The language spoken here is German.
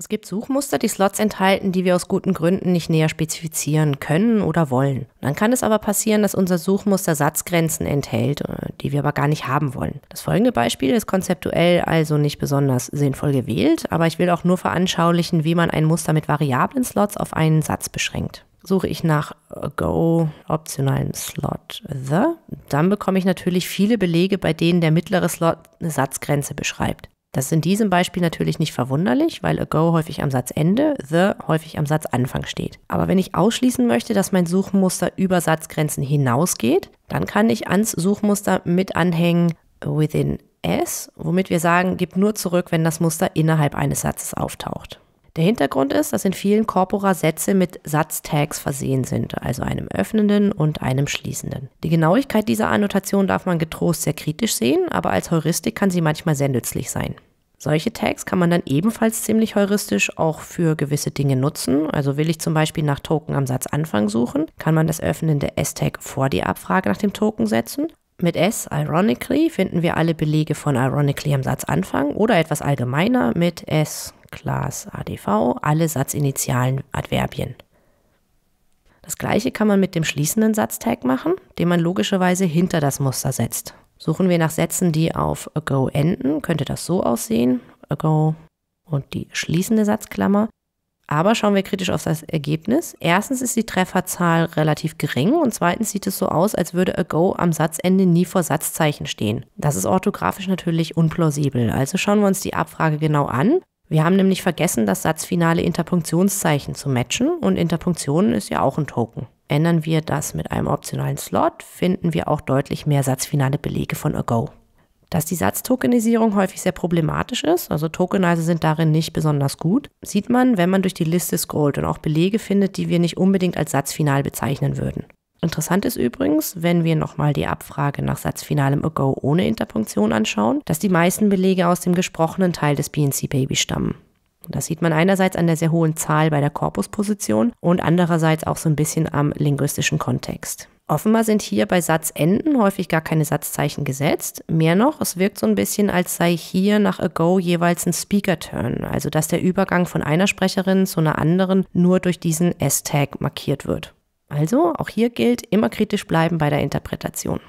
Es gibt Suchmuster, die Slots enthalten, die wir aus guten Gründen nicht näher spezifizieren können oder wollen. Dann kann es aber passieren, dass unser Suchmuster Satzgrenzen enthält, äh, die wir aber gar nicht haben wollen. Das folgende Beispiel ist konzeptuell also nicht besonders sinnvoll gewählt, aber ich will auch nur veranschaulichen, wie man ein Muster mit variablen Slots auf einen Satz beschränkt suche ich nach Go optionalen Slot The, dann bekomme ich natürlich viele Belege, bei denen der mittlere Slot eine Satzgrenze beschreibt. Das ist in diesem Beispiel natürlich nicht verwunderlich, weil ago häufig am Satzende, the häufig am Satzanfang steht. Aber wenn ich ausschließen möchte, dass mein Suchmuster über Satzgrenzen hinausgeht, dann kann ich ans Suchmuster mit anhängen within s, womit wir sagen, gib nur zurück, wenn das Muster innerhalb eines Satzes auftaucht. Der Hintergrund ist, dass in vielen Corpora Sätze mit Satztags versehen sind, also einem öffnenden und einem schließenden. Die Genauigkeit dieser Annotation darf man getrost sehr kritisch sehen, aber als Heuristik kann sie manchmal sehr nützlich sein. Solche Tags kann man dann ebenfalls ziemlich heuristisch auch für gewisse Dinge nutzen. Also will ich zum Beispiel nach Token am Satzanfang suchen, kann man das Öffnen der S-Tag vor die Abfrage nach dem Token setzen. Mit S, ironically, finden wir alle Belege von ironically am Satzanfang oder etwas allgemeiner mit S, Class, ADV, alle satzinitialen Adverbien. Das gleiche kann man mit dem schließenden Satz-Tag machen, den man logischerweise hinter das Muster setzt. Suchen wir nach Sätzen, die auf ago enden, könnte das so aussehen. Ago und die schließende Satzklammer. Aber schauen wir kritisch auf das Ergebnis. Erstens ist die Trefferzahl relativ gering und zweitens sieht es so aus, als würde ago am Satzende nie vor Satzzeichen stehen. Das ist orthografisch natürlich unplausibel. Also schauen wir uns die Abfrage genau an. Wir haben nämlich vergessen, das Satzfinale Interpunktionszeichen zu matchen und Interpunktion ist ja auch ein Token. Ändern wir das mit einem optionalen Slot, finden wir auch deutlich mehr satzfinale Belege von Ago. Dass die Satztokenisierung häufig sehr problematisch ist, also Tokenizer sind darin nicht besonders gut, sieht man, wenn man durch die Liste scrollt und auch Belege findet, die wir nicht unbedingt als satzfinal bezeichnen würden. Interessant ist übrigens, wenn wir nochmal die Abfrage nach satzfinalem Ago ohne Interpunktion anschauen, dass die meisten Belege aus dem gesprochenen Teil des BNC Baby stammen. Das sieht man einerseits an der sehr hohen Zahl bei der Korpusposition und andererseits auch so ein bisschen am linguistischen Kontext. Offenbar sind hier bei Satzenden häufig gar keine Satzzeichen gesetzt. Mehr noch, es wirkt so ein bisschen, als sei hier nach Ago jeweils ein Speaker-Turn, also dass der Übergang von einer Sprecherin zu einer anderen nur durch diesen S-Tag markiert wird. Also auch hier gilt, immer kritisch bleiben bei der Interpretation.